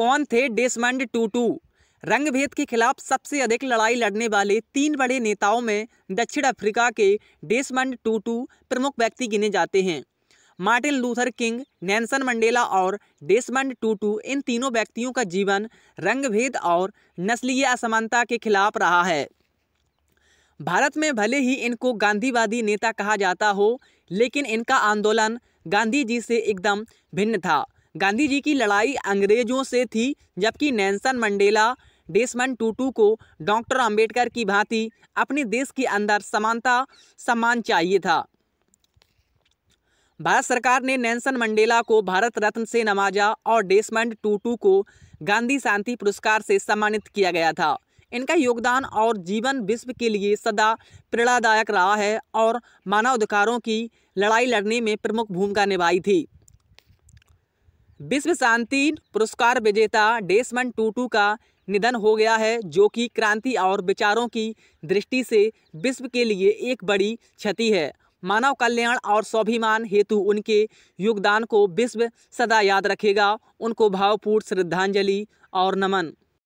कौन थे डेसमंड टूटू रंगभेद के खिलाफ सबसे अधिक लड़ाई लड़ने वाले तीन बड़े नेताओं में दक्षिण अफ्रीका के डेसमंड टूटू प्रमुख व्यक्ति गिने जाते हैं Martin Luther King Nelson Mandela और डेसमंड टूटू इन तीनों व्यक्तियों का जीवन रंगभेद और नस्लीय असमानता के खिलाफ रहा है भारत में भले ही इनको गांधीवादी नेता कहा जाता हो लेकिन इनका आंदोलन गांधी जी से एकदम भिन्न था गांधी जी की लड़ाई अंग्रेजों से थी जबकि नैनसन मंडेला डेसमन टूटू को डॉक्टर अंबेडकर की भांति अपने देश के अंदर समानता सम्मान चाहिए था भारत सरकार ने नैनसन मंडेला को भारत रत्न से नवाजा और डेसमंड टूटू को गांधी शांति पुरस्कार से सम्मानित किया गया था इनका योगदान और जीवन विश्व के लिए सदा प्रेरणादायक रहा है और मानवाधिकारों की लड़ाई लड़ने में प्रमुख भूमिका निभाई थी विश्व शांति पुरस्कार विजेता डेसमन टूटू का निधन हो गया है जो कि क्रांति और विचारों की दृष्टि से विश्व के लिए एक बड़ी क्षति है मानव कल्याण और स्वाभिमान हेतु उनके योगदान को विश्व सदा याद रखेगा उनको भावपूर्ण श्रद्धांजलि और नमन